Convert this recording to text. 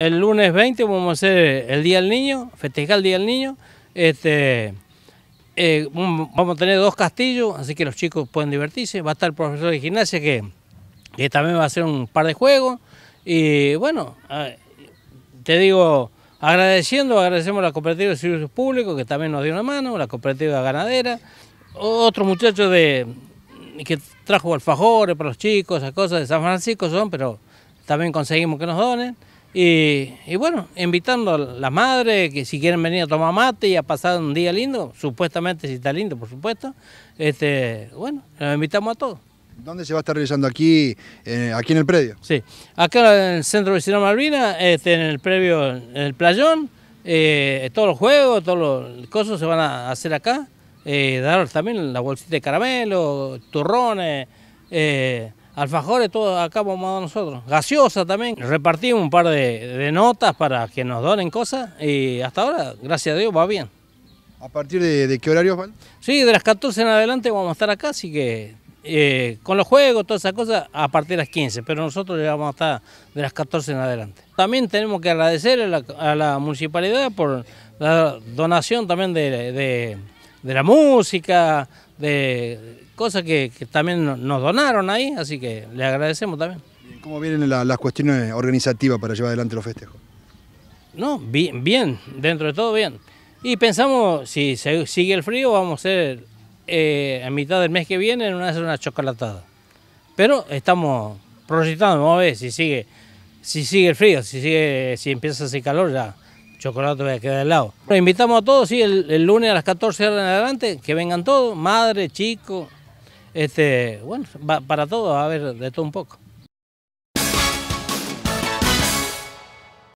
el lunes 20 vamos a hacer el Día del Niño, festejar el Día del Niño. Este, eh, vamos a tener dos castillos, así que los chicos pueden divertirse. Va a estar el profesor de gimnasia que, también va a hacer un par de juegos. Y bueno, te digo, agradeciendo, agradecemos a la cooperativa de servicios públicos que también nos dio una mano, la cooperativa ganadera, otro muchacho de que trajo alfajores para los chicos, esas cosas de San Francisco son, pero también conseguimos que nos donen. Y, bueno, invitando a las madres que si quieren venir a tomar mate y a pasar un día lindo, supuestamente si está lindo, por supuesto, este, bueno, los invitamos a todos. ¿Dónde se va a estar realizando? ¿Aquí, eh, aquí en el predio? Sí, acá en el Centro Vecinal Malvina, este, en el predio, en el playón, eh, todos los juegos, todos los cosas se van a hacer acá, eh, también la bolsita de caramelo, turrones, eh, alfajores, todos acá vamos a nosotros. Gaseosa también. Repartimos un par de, notas para que nos donen cosas y hasta ahora, gracias a Dios, va bien. ¿A partir de, qué horarios van? Sí, de las 14 en adelante vamos a estar acá, así que eh, con los juegos, todas esas cosas, a partir de las 15, pero nosotros ya vamos a estar de las 14 en adelante. También tenemos que agradecer a la, municipalidad por la donación también de, de la música, de cosas que, también nos donaron ahí, así que le agradecemos también. ¿Cómo vienen las, cuestiones organizativas para llevar adelante los festejos? No, bien, dentro de todo bien. Y pensamos, si sigue el frío, vamos a hacer eh, a mitad del mes que viene una, una chocolatada. Pero estamos proyectando, vamos a ver si sigue, si sigue el frío, si, sigue, si empieza a hacer calor ya chocolate voy a quedar al lado. Los invitamos a todos, sí, el, lunes a las 14 horas en adelante, que vengan todos, madre, chico, este, bueno, para todos, a ver, de todo un poco.